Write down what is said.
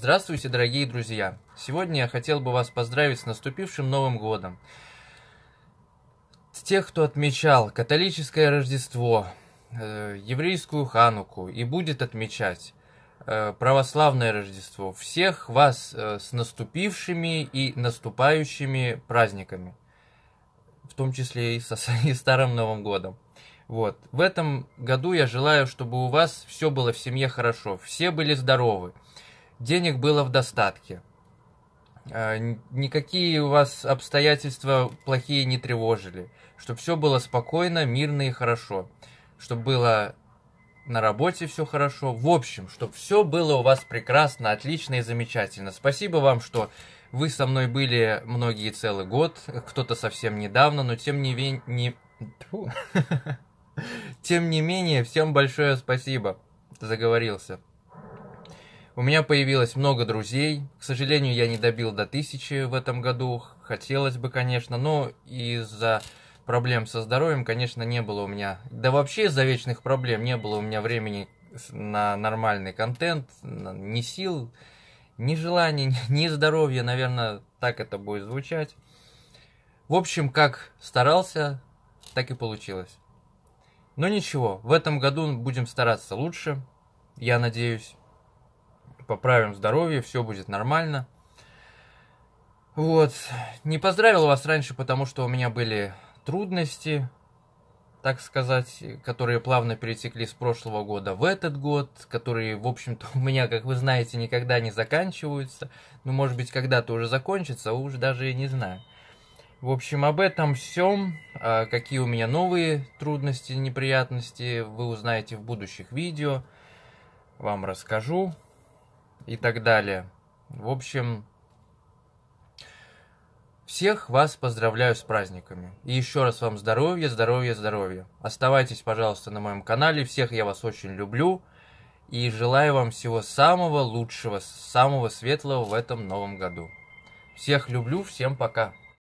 Здравствуйте, дорогие друзья! Сегодня я хотел бы вас поздравить с наступившим Новым Годом. С тех, кто отмечал католическое Рождество, э, еврейскую Хануку и будет отмечать э, православное Рождество. Всех вас э, с наступившими и наступающими праздниками, в том числе и со и Старым Новым Годом. Вот. В этом году я желаю, чтобы у вас все было в семье хорошо, все были здоровы, денег было в достатке. А, никакие у вас обстоятельства плохие не тревожили. Чтобы все было спокойно, мирно и хорошо. Чтобы было на работе все хорошо. В общем, чтобы все было у вас прекрасно, отлично и замечательно. Спасибо вам, что вы со мной были многие целый год, кто-то совсем недавно, но тем не менее, Тем не менее, всем большое спасибо. Заговорился. У меня появилось много друзей. К сожалению, я не добил до тысячи в этом году. Хотелось бы, конечно, но из-за проблем со здоровьем, конечно, не было у меня. Да вообще из-за вечных проблем не было у меня времени на нормальный контент, ни сил, ни желаний, ни здоровья, наверное, так это будет звучать. В общем, как старался, так и получилось. Но ничего, в этом году будем стараться лучше, я надеюсь поправим здоровье, все будет нормально. Вот. Не поздравил вас раньше, потому что у меня были трудности, так сказать, которые плавно перетекли с прошлого года в этот год, которые, в общем-то, у меня, как вы знаете, никогда не заканчиваются. Ну, может быть, когда-то уже закончится, уж даже и не знаю. В общем, об этом всем, а какие у меня новые трудности, неприятности, вы узнаете в будущих видео. Вам расскажу и так далее. В общем, всех вас поздравляю с праздниками. И еще раз вам здоровья, здоровья, здоровья. Оставайтесь, пожалуйста, на моем канале. Всех я вас очень люблю. И желаю вам всего самого лучшего, самого светлого в этом новом году. Всех люблю, всем пока.